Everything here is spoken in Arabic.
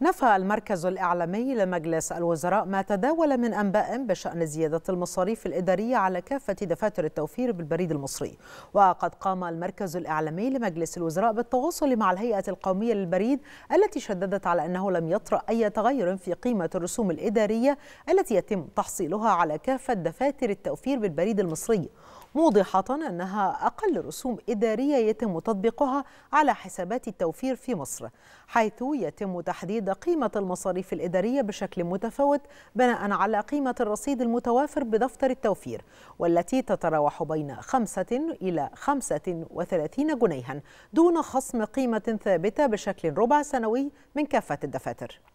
نفى المركز الإعلامي لمجلس الوزراء ما تداول من أنباء بشأن زيادة المصاريف الإدارية على كافة دفاتر التوفير بالبريد المصري وقد قام المركز الإعلامي لمجلس الوزراء بالتواصل مع الهيئة القومية للبريد التي شددت على أنه لم يطرأ أي تغير في قيمة الرسوم الإدارية التي يتم تحصيلها على كافة دفاتر التوفير بالبريد المصري موضحة أنها أقل رسوم إدارية يتم تطبيقها على حسابات التوفير في مصر حيث يتم تحديد تحديد قيمة المصاريف الإدارية بشكل متفاوت بناء على قيمة الرصيد المتوافر بدفتر التوفير والتي تتراوح بين 5 إلى 35 جنيها دون خصم قيمة ثابتة بشكل ربع سنوي من كافة الدفاتر